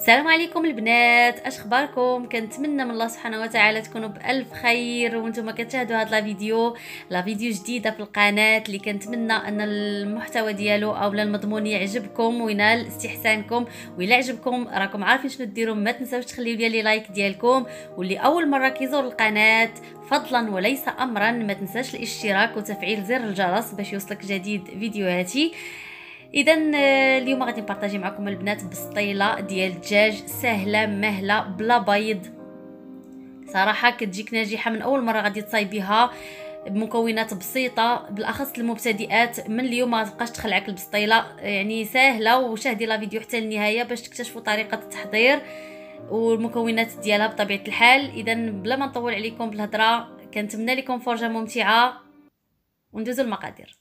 السلام عليكم البنات اش اخباركم كنتمنى من الله سبحانه وتعالى تكونوا بالف خير وانتم كتشاهدوا هاد الفيديو لا فيديو جديده في القناه اللي كنتمنى ان المحتوى ديالو او المضمون يعجبكم وينال استحسانكم ويلا عجبكم راكم عارفين شنو ديروا ما تنساوش تخليو لي لي لايك ديالكم واللي اول مره كيزور القناه فضلا وليس امرا ما تنساش الاشتراك وتفعيل زر الجرس باش يوصلك جديد فيديوهاتي اذا آه، اليوم غادي نبارطاجي معكم البنات بسطيله ديال الدجاج سهله مهله بلا بيض صراحه كتجيك ناجحه من اول مره غادي تصايبيها بمكونات بسيطه بالاخص المبتدئات من اليوم ما تبقاش تخلعك البسطيله آه، يعني سهله وشاهدي لا فيديو حتى النهايه باش تكتشفوا طريقه التحضير والمكونات ديالها بطبيعه الحال اذا بلا ما نطول عليكم بالهضره كنتمنى لكم فرجه ممتعه وندوزوا المقادير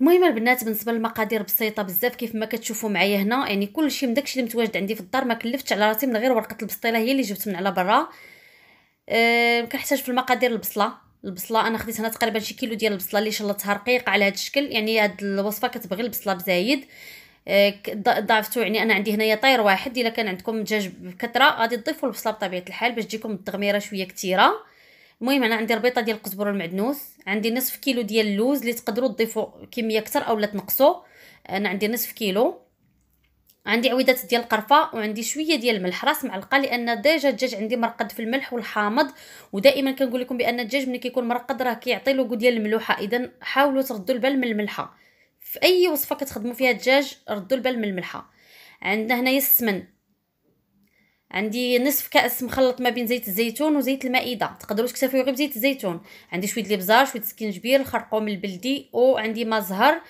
المهم البنات بالنسبه للمقادير بسيطه بزاف كيف ما كتشوفوا معايا هنا يعني كلشي من داكشي اللي متواجد عندي في الدار ما كلفتش على راسي من غير ورقه البسطيله هي اللي جبت من على برا ما كنحتاج في المقادير البصله البصله انا خديت هنا تقريبا شي كيلو ديال البصله اللي شلتها رقيقه على هذا الشكل يعني هاد الوصفه كتبغي البصله بزايد أه، ضعفتو ضافتو يعني انا عندي هنايا طير واحد الا كان عندكم دجاج بكثره غادي تضيفوا البصله بطبيعه الحال باش تجيكم التغميره شويه كثيره المهم انا عندي ربيطه ديال القزبر والمعدنوس عندي نصف كيلو ديال اللوز اللي تقدروا تضيفوا كميه اكثر اولا تنقصوا انا عندي نصف كيلو عندي عويدات ديال القرفه وعندي شويه ديال الملح راس معلقه لان ديجا الدجاج عندي مرقد في الملح والحامض ودائما كنقول لكم بان الدجاج ملي كيكون مرقد راه كيعطي لوغو ديال الملوحه اذا حاولوا تردوا البال من الملحه في اي وصفه كتخدموا فيها الدجاج ردوا البال من الملحه عندنا هنايا السمن عندي نصف كاس مخلط ما بين زيت الزيتون وزيت المائده تقدروا تكتفيو غير بزيت الزيتون عندي شويه الابزار شويه سكينجبير الخرقوم البلدي وعندي ما زهر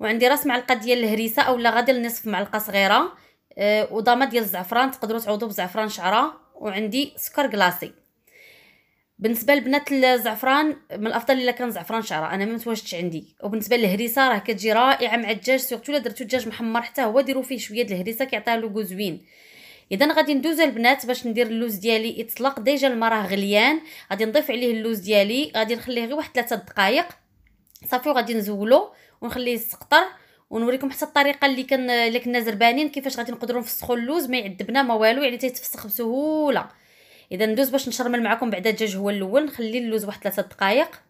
وعندي راس معلقه ديال الهريسه اولا غادي نصف معلقه صغيره أه وضامه ديال الزعفران تقدروا تعوضوا بزعفران شعره وعندي سكر كلاصي بالنسبه لبنات الزعفران من الافضل الا كان زعفران شعره انا ما متواجدش عندي وبالنسبه للهريسه راه كتجي رائعه مع الدجاج سورتو الا درتو الدجاج محمر حتى هو ديروا فيه شويه د الهريسه كيعطيها لوغو زوين اذا غادي ندوز البنات باش ندير اللوز ديالي يطلق ديجا الماء راه غليان غادي نضيف عليه اللوز ديالي غادي نخليه غير واحد 3 دقائق صافي وغادي نزولو ونخليه يسقطر ونوريكم حتى الطريقه اللي كان اللي كنا زربانين كيفاش غادي نقدروا نفسخوا اللوز ما يعذبنا ما والو يعني تيتفسخ بسهوله اذا ندوز باش نشرمل معكم بعدا الدجاج هو الاول نخلي اللوز واحد 3 دقائق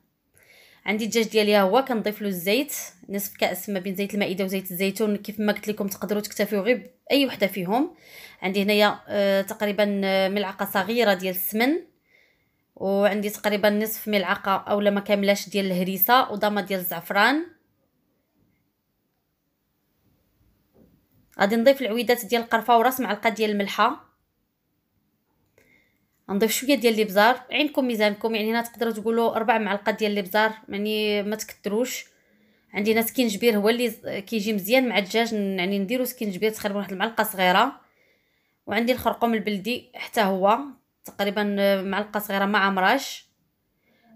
عندي الدجاج ديالي هو كنضيف له الزيت نصف كاس ما بين زيت المائده وزيت الزيتون كيف ما قلت لكم تقدروا تكتفيوا غير باي وحده فيهم عندي هنايا آه تقريبا آه، ملعقه صغيره ديال السمن وعندي تقريبا نصف ملعقه اولا ما كاملاش ديال الهريسه وضامه ديال الزعفران غادي نضيف العويدات ديال القرفه وراس معلقه ديال الملحه نضيف شويه ديال الابزار عينكم ميزانكم يعني هنا تقدروا تقولوا اربع معلقات ديال الابزار يعني ما تكثروش عندي هنا سكينجبير هو اللي كيجي مزيان مع الدجاج يعني نديرو سكينجبير تقريبا واحد المعلقه صغيره وعندي الخرقوم البلدي حتى هو تقريبا معلقه صغيره ما عمراش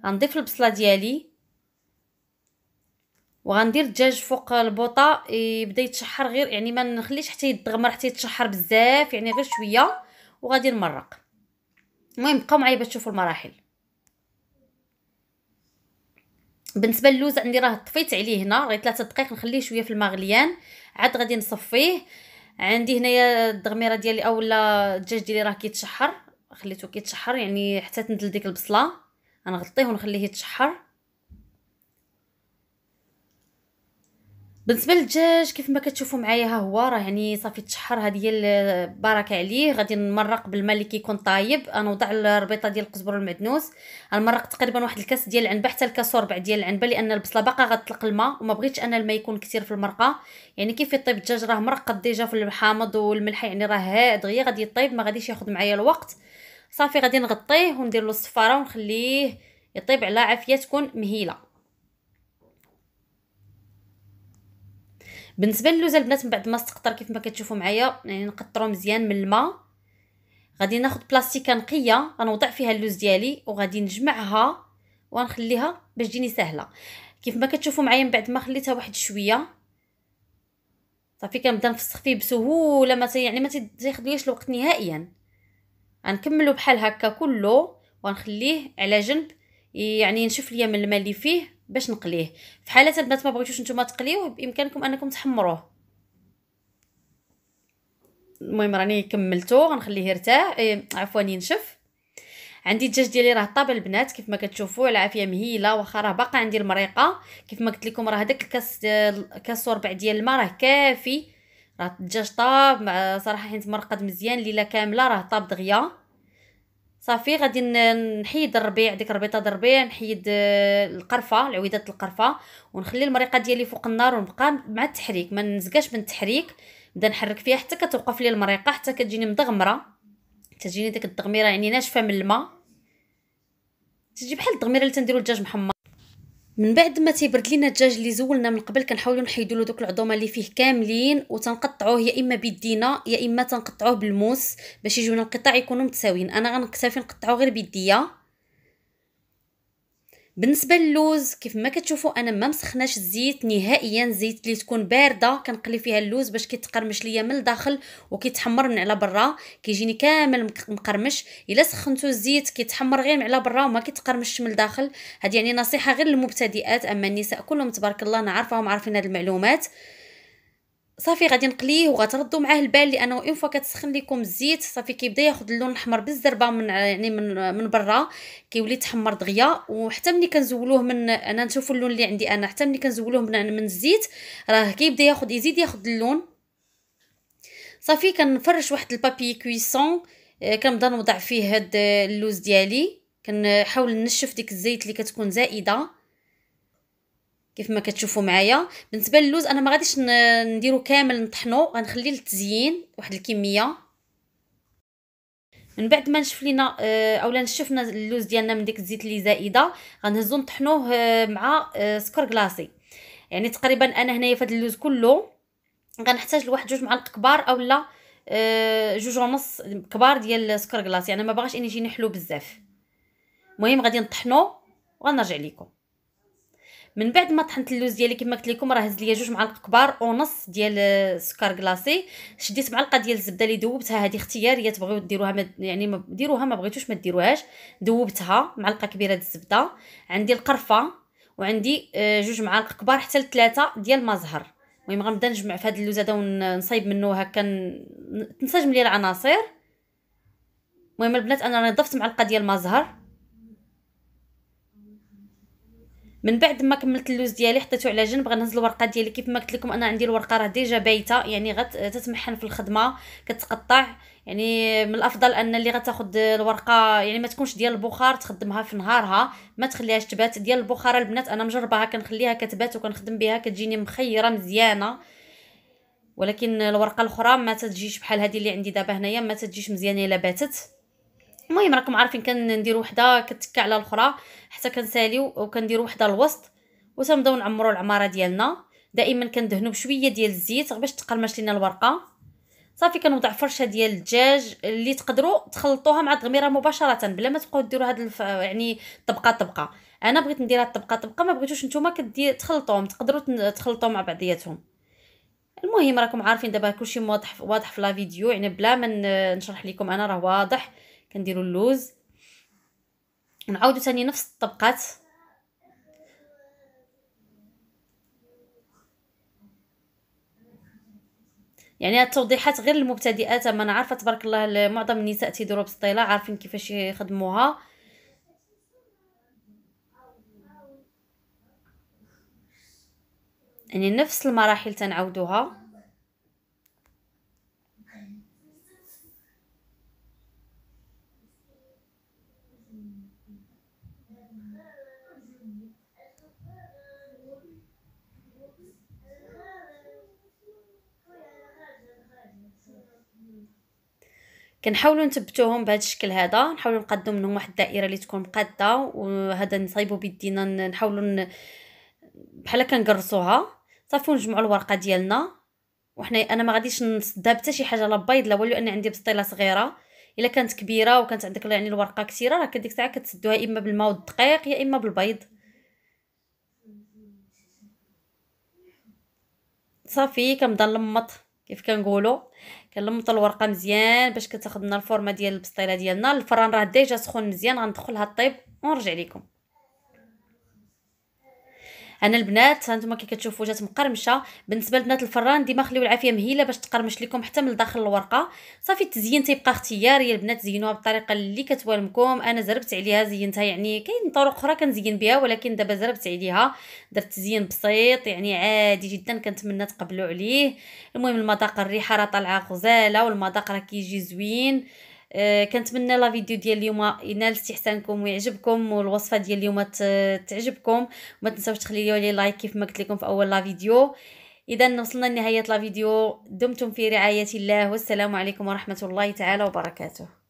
غنضيف البصله ديالي وغندير الدجاج فوق البوطه يبدا يتشحر غير يعني ما نخليش حتى يتغمر حتى يتشحر بزاف يعني غير شويه وغادي نمرق المهم بقاو معايا باش تشوفوا المراحل بالنسبه للوز عندي راه طفيت عليه هنا غير 3 دقائق نخليه شويه في المغليان غليان عاد غادي نصفيه عندي هنايا الدغميره ديالي اولا الدجاج ديالي راه كيتشحر خليته كيتشحر يعني حتى تندل ديك البصله غنغطيه ونخليه يتشحر بالنسبه للدجاج كيف ما كتشوفوا معايا ها هو راه يعني صافي تشحر هذه البركه عليه غادي نمرق بالماء اللي كيكون طايب غنوضع الربيطه ديال القزبر والمعدنوس غنمرق تقريبا واحد الكاس ديال العنبه حتى الكاس وربع ديال العنبه لان البصله باقا غتطلق الماء وما بغيتش انا الماء يكون كثير في المرقه يعني كيف يطيب الدجاج راه مرقد ديجا في الحامض والملح يعني راه هاد غير غادي يطيب ما غاديش ياخذ معايا الوقت صافي غادي نغطيه وندير له الصفاره ونخليه يطيب على عافيه تكون مهيله بالنسبه للوز البنات من بعد ما استقطر كيف ما كتشوفوا معايا يعني نقطرو مزيان من الماء غادي ناخذ بلاستيكه نقيه غنوضع فيها اللوز ديالي وغادي نجمعها ونخليها باش تجيني سهله كيف ما كتشوفوا معايا من بعد ما خليتها واحد شويه صافي كنبدا نفسخ فيه بسهوله ما يعني ما تياخذليش الوقت نهائيا غنكملو بحال هكا كله ونخليه على جنب يعني ينشف ليا من الماء اللي فيه باش نقليه في حاله البنات ما بغيتوش نتوما تقليوه بامكانكم انكم تحمروه المهم راني كملتو غنخليه يرتاح إيه عفوا ينشف عندي الدجاج ديالي راه طاب البنات كيف ما كتشوفوا العافيه مهيله واخا راه باقا عندي المريقه كيف ما قلت لكم راه هذاك الكاس كاس وربع ديال الماء راه كافي راه الدجاج طاب صراحه حيت مرقد مزيان ليله كامله راه طاب دغيا صافي غادي نحيد الربيع ديك ربيطه الربيع نحيد آه، القرفه العويدات القرفه ونخلي المريقه ديالي فوق النار ونبقى مع التحريك ما نزقاش من التحريك نبدا نحرك فيها حتى كتوقف لي المريقه حتى كتجيني مدغمره تجيني ديك الدغميره يعني ناشفه من الماء تجي بحال الدغميره اللي تنديرو الدجاج محمر من بعد ما تيبرد لينا الدجاج اللي زولنا من قبل كنحاولوا نحيدوا له دوك العظومه اللي فيه كاملين وتنقطعوه يا اما بيدينا يا اما تنقطعوه بالموس باش يجيونا القطاع يكونوا متساويين انا غنكتفي نقطعو غير بيديا بالنسبه للوز كيف ما كتشوفوا انا ما مسخناش الزيت نهائيا زيت اللي تكون بارده كنقلي فيها اللوز باش كيتقرمش ليا من الداخل وكيتحمر من على برا كيجيني كامل مقرمش الا سخنتو الزيت كيتحمر غير من على برا وما كيتقرمش من الداخل هذه يعني نصيحه غير للمبتدئات اما النساء كلهم تبارك الله انا عارفاهم عارفين هذه المعلومات صافي غادي نقليه وغتردوا معاه البال لانه اون فوا كتسخن لكم الزيت صافي كيبدا ياخذ اللون الاحمر بالزربه من يعني من من برا كيولي تحمر دغيا وحتى ملي كنزولوه من انا نشوف اللون اللي عندي انا حتى ملي كنزولوه من, من الزيت راه كيبدا ياخذ يزيد ياخذ اللون صافي كنفرش واحد البابي كويسون آه، كنبدا نوضع فيه هاد اللوز ديالي كنحاول نشف ديك الزيت اللي كتكون زائده كيف ما كتشوفوا معايا بالنسبه للوز انا ما غاديش نديرو كامل نطحنو غنخلي للتزيين واحد الكميه من بعد ما نشف لينا آه، اولا شفنا اللوز ديالنا من ديك الزيت اللي زائده غنهزو نطحنوه آه، مع آه، سكر كلاصي يعني تقريبا انا هنايا فهاد اللوز كله غنحتاج لواحد جوج معالق كبار اولا جوج ونص كبار ديال السكر كلاصي انا يعني ما باغاش اني يجيني حلو بزاف المهم غادي نطحنو وغنرجع لكم من بعد ما طحنت اللوز ديالي كما قلت لكم راه هز ليا جوج معالق كبار ونص ديال السكر كلاصي شديت معلقه ديال الزبده اللي دوبتها هذه اختياريه تبغيو ديروها ما يعني ما ديروها ما بغيتوش ما ديروهاش دوبتها معلقه كبيره ديال الزبده عندي القرفه وعندي آه، جوج معالق كبار حتى لثلاثه ديال المزهر المهم غنبدا نجمع في هذا اللوز هذا ونصايب منه هكا تنسجم لي العناصر المهم البنات انا ضفت معلقه ديال المزهر من بعد ما كملت اللوز ديالي حطيته على جنب غنهز الورقه ديالي كيف ما قلت لكم انا عندي الورقه راه ديجا بايته يعني غتتمحن في الخدمه كتقطع يعني من الافضل ان اللي غتاخد الورقه يعني ما تكونش ديال البخار تخدمها في نهارها ما تخليهاش تبات ديال البخار البنات انا مجرباها كنخليها كتبات وكنخدم بها كتجيني مخيره مزيانه ولكن الورقه الاخرى ما تجيش بحال هذه اللي عندي دابا هنايا ما تجيش مزيانه الا باتت المهم راكم عارفين كنديروا وحده كتكى على الاخرى حتى كنساليو وكنديروا وحده الوسط وتنبداو نعمروا العماره ديالنا دائما كندهنوا بشويه ديال الزيت باش تقرمش لينا الورقه صافي كنوضع فرشه ديال الدجاج اللي تقدروا تخلطوها مع التغميره مباشره بلا ما تبقاو ديروا هاد الف... يعني طبقه طبقه انا بغيت نديرها طبقه طبقه ما بغيتوش نتوما كدي تخلطوهم تقدروا تخلطوا مع بعضياتهم المهم راكم عارفين دابا كلشي واضح واضح في لا فيديو يعني بلا ما نشرح لكم انا راه واضح كنديروا اللوز ونعاودوا ثاني نفس الطبقات يعني هاد التوضيحات غير للمبتدئات اما انا عارفه تبارك الله معظم النساء تيديروا بالسطيله عارفين كيفاش يخدموها يعني نفس المراحل تنعاودوها كنحاولوا نثبتوهم بهذا الشكل هذا نحاولوا نقدو منهم واحد الدائره اللي تكون مقاده وهذا نصايبو بيدينا نحاولوا بحال كنقرصوها صافي ونجمعوا الورقه ديالنا وحنا انا ما غاديش نسدها حتى شي حاجه لا بيض لا والو عندي بسطيله صغيره الا كانت كبيره وكانت عندك يعني الورقه كثيره راه ديك الساعه كتسدوها اما بالماء والدقيق يا اما بالبيض صافي كنبدا نلمط كيف كنقولوا كنلمط الورقه مزيان باش كتاخذ لنا الفورمه ديال البسطيله ديالنا الفران راه ديجا سخون مزيان غندخلها طيب ونرجع لكم انا البنات هانتوما كي كتشوفوا جات مقرمشه بالنسبه لبنات الفران ديما خليو العافيه مهيله باش تقرمش لكم حتى من داخل الورقه صافي التزيين تيبقى اختياري البنات زينوها بالطريقه اللي كتوالمكم انا زربت عليها زينتها يعني كاين طرق اخرى كنزين بها ولكن دابا زربت عليها درت تزيين بسيط يعني عادي جدا كنتمنى تقبلوا عليه المهم المذاق الريحه راه طالعه غزاله والمذاق راه كيجي زوين آه، كنتمنى لا فيديو ديال اليوم ينال استحسانكم ويعجبكم والوصفه ديال اليوم تعجبكم وما تنساوش تخليو لي لايك كيف ما قلت لكم في اول لا فيديو اذا وصلنا لنهايه لا فيديو دمتم في رعايه الله والسلام عليكم ورحمه الله تعالى وبركاته